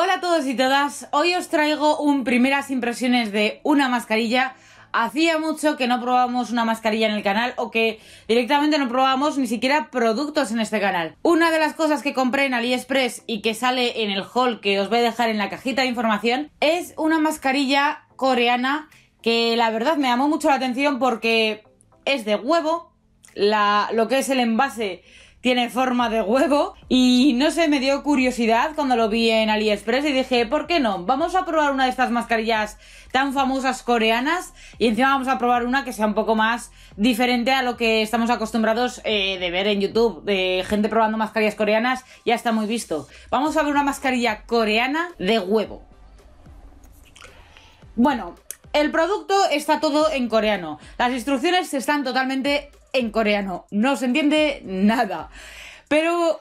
Hola a todos y todas, hoy os traigo un primeras impresiones de una mascarilla. Hacía mucho que no probábamos una mascarilla en el canal o que directamente no probábamos ni siquiera productos en este canal. Una de las cosas que compré en AliExpress y que sale en el haul que os voy a dejar en la cajita de información es una mascarilla coreana que la verdad me llamó mucho la atención porque es de huevo, la, lo que es el envase tiene forma de huevo y no sé, me dio curiosidad cuando lo vi en AliExpress y dije, ¿por qué no? Vamos a probar una de estas mascarillas tan famosas coreanas y encima vamos a probar una que sea un poco más diferente a lo que estamos acostumbrados eh, de ver en YouTube, de gente probando mascarillas coreanas, ya está muy visto. Vamos a ver una mascarilla coreana de huevo. Bueno, el producto está todo en coreano. Las instrucciones están totalmente en coreano. No se entiende nada. Pero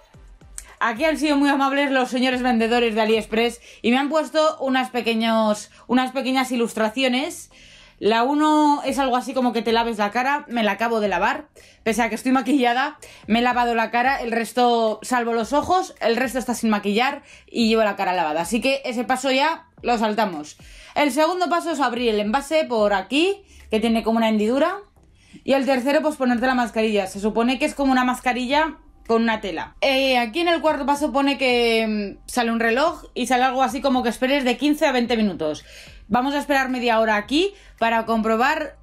aquí han sido muy amables los señores vendedores de AliExpress y me han puesto unas, pequeños, unas pequeñas ilustraciones. La uno es algo así como que te laves la cara, me la acabo de lavar, pese a que estoy maquillada, me he lavado la cara, el resto, salvo los ojos, el resto está sin maquillar y llevo la cara lavada. Así que ese paso ya lo saltamos. El segundo paso es abrir el envase por aquí, que tiene como una hendidura. Y el tercero, pues ponerte la mascarilla. Se supone que es como una mascarilla con una tela. Eh, aquí en el cuarto paso pone que mm, sale un reloj y sale algo así como que esperes de 15 a 20 minutos. Vamos a esperar media hora aquí para comprobar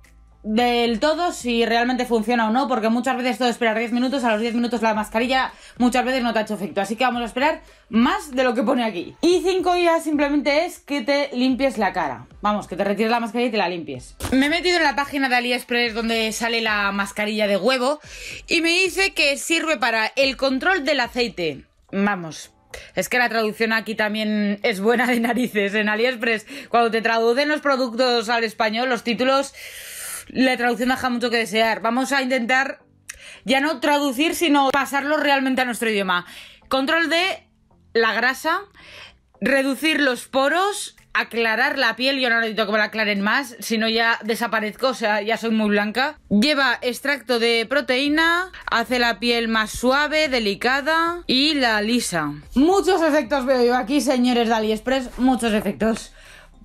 del todo si realmente funciona o no, porque muchas veces todo esperar 10 minutos, a los 10 minutos la mascarilla muchas veces no te ha hecho efecto, así que vamos a esperar más de lo que pone aquí. Y 5 días simplemente es que te limpies la cara, vamos, que te retires la mascarilla y te la limpies. Me he metido en la página de AliExpress donde sale la mascarilla de huevo y me dice que sirve para el control del aceite. Vamos, es que la traducción aquí también es buena de narices en AliExpress. Cuando te traducen los productos al español, los títulos la traducción deja mucho que desear. Vamos a intentar ya no traducir, sino pasarlo realmente a nuestro idioma. Control de la grasa, reducir los poros, aclarar la piel, yo no necesito que me la aclaren más, si no ya desaparezco, o sea, ya soy muy blanca. Lleva extracto de proteína, hace la piel más suave, delicada y la lisa. Muchos efectos veo yo aquí, señores de AliExpress, muchos efectos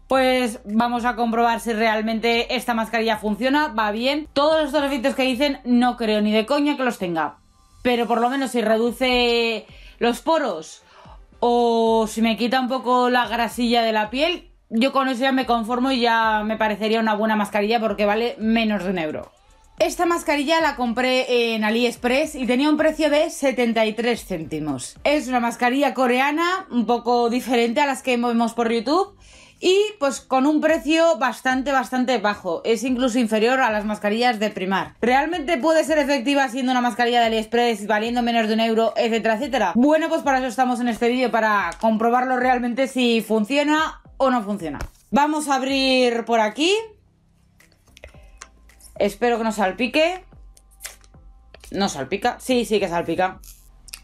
pues vamos a comprobar si realmente esta mascarilla funciona, va bien. Todos los efectos que dicen, no creo ni de coña que los tenga. Pero por lo menos si reduce los poros o si me quita un poco la grasilla de la piel, yo con eso ya me conformo y ya me parecería una buena mascarilla porque vale menos de un euro. Esta mascarilla la compré en AliExpress y tenía un precio de 73 céntimos. Es una mascarilla coreana, un poco diferente a las que vemos por YouTube y pues con un precio bastante, bastante bajo. Es incluso inferior a las mascarillas de primar. ¿Realmente puede ser efectiva siendo una mascarilla de AliExpress valiendo menos de un euro, etcétera, etcétera? Bueno, pues para eso estamos en este vídeo, para comprobarlo realmente si funciona o no funciona. Vamos a abrir por aquí. Espero que no salpique. No salpica. Sí, sí que salpica.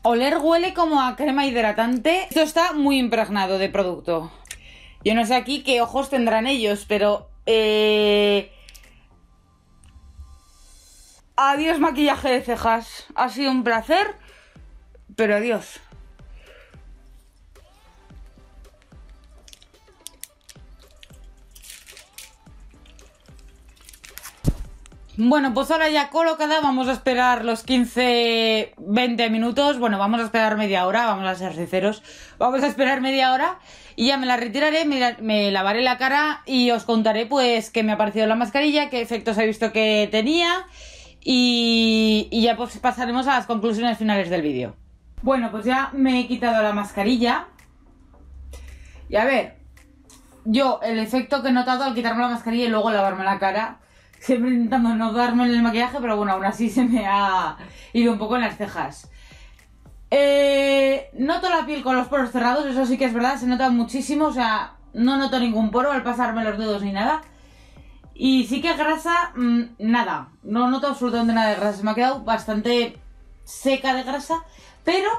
Oler huele como a crema hidratante. Esto está muy impregnado de producto. Yo no sé aquí qué ojos tendrán ellos, pero... Eh, adiós maquillaje de cejas. Ha sido un placer, pero adiós. Bueno, pues ahora ya colocada, vamos a esperar los 15, 20 minutos. Bueno, vamos a esperar media hora, vamos a ser sinceros. Vamos a esperar media hora. Y ya me la retiraré, me, lavaré la cara y os contaré pues qué me ha parecido la mascarilla, qué efectos he visto que tenía y, ya pues, pasaremos a las conclusiones finales del vídeo. Bueno, pues ya me he quitado la mascarilla. Y a ver, yo el efecto que he notado al quitarme la mascarilla y luego lavarme la cara, siempre intentando no darme el maquillaje, pero bueno, aún así se me ha ido un poco en las cejas. Eh, noto la piel con los poros cerrados, eso sí que es verdad, se nota muchísimo, o sea, no noto ningún poro al pasarme los dedos ni nada. Y sí que grasa, mm, nada, no noto absolutamente nada de grasa, se me ha quedado bastante seca de grasa, pero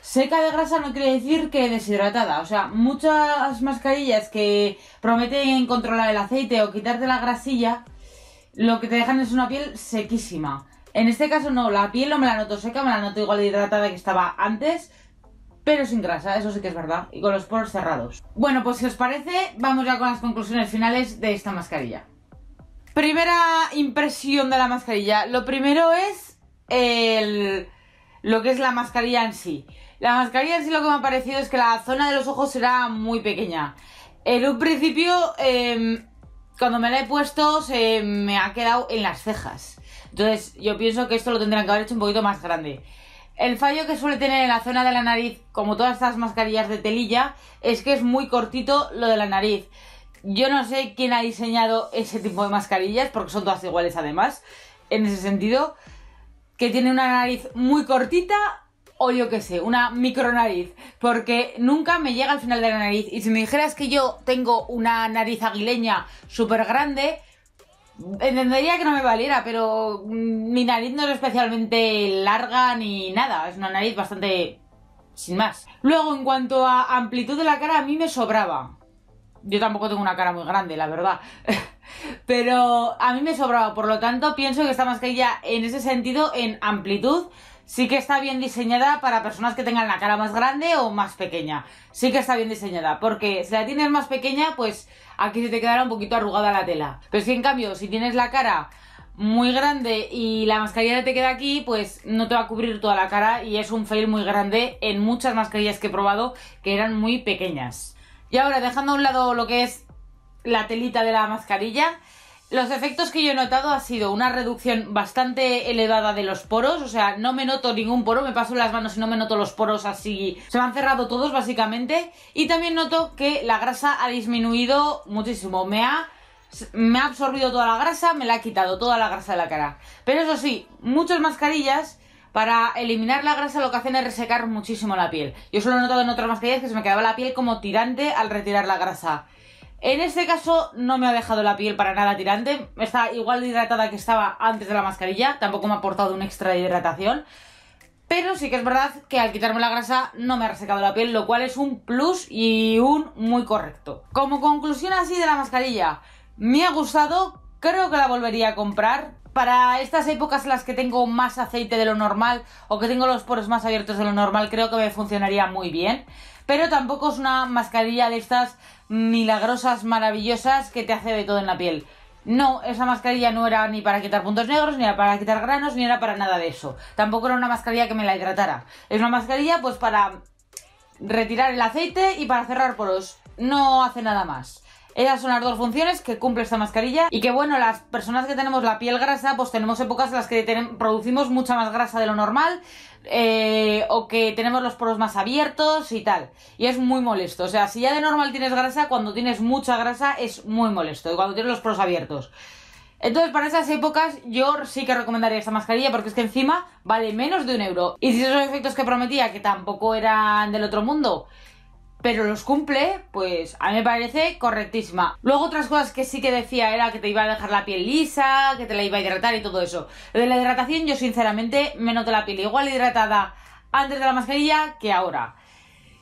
seca de grasa no quiere decir que deshidratada. O sea, muchas mascarillas que prometen controlar el aceite o quitarte la grasilla, lo que te dejan es una piel sequísima. En este caso no, la piel no me la noto seca, me la noto igual de hidratada que estaba antes, pero sin grasa, eso sí que es verdad, y con los poros cerrados. Bueno, pues si os parece, vamos ya con las conclusiones finales de esta mascarilla. Primera impresión de la mascarilla. Lo primero es el, lo que es la mascarilla en sí. La mascarilla en sí lo que me ha parecido es que la zona de los ojos será muy pequeña. En un principio em, cuando me la he puesto se me ha quedado en las cejas. Entonces yo pienso que esto lo tendrán que haber hecho un poquito más grande. El fallo que suele tener en la zona de la nariz, como todas estas mascarillas de telilla, es que es muy cortito lo de la nariz. Yo no sé quién ha diseñado ese tipo de mascarillas, porque son todas iguales además, en ese sentido, que tiene una nariz muy cortita o yo qué sé, una micro nariz, porque nunca me llega al final de la nariz. Y si me dijeras que yo tengo una nariz aguileña súper grande, entendería que no me valiera, pero mm, mi nariz no es especialmente larga ni nada, es una nariz bastante... sin más. Luego, en cuanto a amplitud de la cara, a mí me sobraba. Yo tampoco tengo una cara muy grande, la verdad. pero a mí me sobraba, por lo tanto pienso que está más que mascarilla en ese sentido, en amplitud, Sí que está bien diseñada para personas que tengan la cara más grande o más pequeña. Sí que está bien diseñada, porque si la tienes más pequeña, pues aquí se te quedará un poquito arrugada la tela. Pero si en cambio, si tienes la cara muy grande y la mascarilla te queda aquí, pues no te va a cubrir toda la cara y es un fail muy grande en muchas mascarillas que he probado que eran muy pequeñas. Y ahora, dejando a un lado lo que es la telita de la mascarilla, los efectos que yo he notado ha sido una reducción bastante elevada de los poros, o sea, no me noto ningún poro, me paso las manos y no me noto los poros así, se me han cerrado todos básicamente, y también noto que la grasa ha disminuido muchísimo, me ha, absorbido toda la grasa, me la ha quitado toda la grasa de la cara. Pero eso sí, muchas mascarillas para eliminar la grasa lo que hacen es resecar muchísimo la piel. Yo solo he notado en otras mascarillas que se me quedaba la piel como tirante al retirar la grasa. En este caso no me ha dejado la piel para nada tirante. Está igual de hidratada que estaba antes de la mascarilla. Tampoco me ha aportado un extra de hidratación. Pero sí que es verdad que al quitarme la grasa no me ha resecado la piel, lo cual es un plus y un muy correcto. Como conclusión así de la mascarilla, me ha gustado, creo que la volvería a comprar. Para estas épocas en las que tengo más aceite de lo normal o que tengo los poros más abiertos de lo normal, creo que me funcionaría muy bien pero tampoco es una mascarilla de estas milagrosas, maravillosas que te hace de todo en la piel. No, esa mascarilla no era ni para quitar puntos negros, ni era para quitar granos, ni era para nada de eso. Tampoco era una mascarilla que me la hidratara. Es una mascarilla pues para retirar el aceite y para cerrar poros. No hace nada más. Esas son las dos funciones que cumple esta mascarilla y que bueno, las personas que tenemos la piel grasa, pues tenemos épocas en las que producimos mucha más grasa de lo normal. Eh, o que tenemos los poros más abiertos y tal. Y es muy molesto. O sea, si ya de normal tienes grasa, cuando tienes mucha grasa es muy molesto. Y Cuando tienes los poros abiertos. Entonces, para esas épocas, yo sí que recomendaría esta mascarilla porque es que encima vale menos de un euro. Y si esos efectos que prometía, que tampoco eran del otro mundo, pero los cumple, pues a mí me parece correctísima. Luego otras cosas que sí que decía era que te iba a dejar la piel lisa, que te la iba a hidratar y todo eso. Lo de la hidratación yo sinceramente me noto la piel igual hidratada antes de la mascarilla que ahora.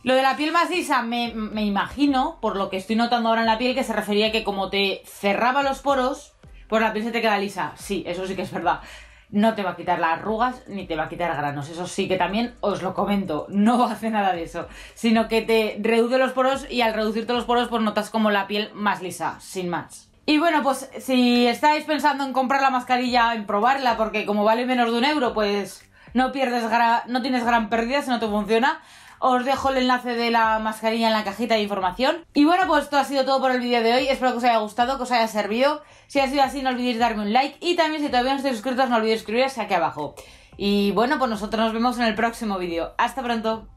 Lo de la piel más lisa me, me imagino, por lo que estoy notando ahora en la piel, que se refería que como te cerraba los poros, pues la piel se te queda lisa. Sí, eso sí que es verdad no te va a quitar las arrugas ni te va a quitar granos. Eso sí que también os lo comento, no hace nada de eso, sino que te reduce los poros y al reducirte los poros pues notas como la piel más lisa, sin más. Y bueno, pues si estáis pensando en comprar la mascarilla, en probarla, porque como vale menos de un euro, pues no pierdes no tienes gran pérdida si no te funciona. Os dejo el enlace de la mascarilla en la cajita de información. Y bueno, pues esto ha sido todo por el vídeo de hoy. Espero que os haya gustado, que os haya servido. Si ha sido así, no olvidéis darme un like. Y también, si todavía no estáis suscritos, no olvidéis suscribirse aquí abajo. Y bueno, pues nosotros nos vemos en el próximo vídeo. ¡Hasta pronto!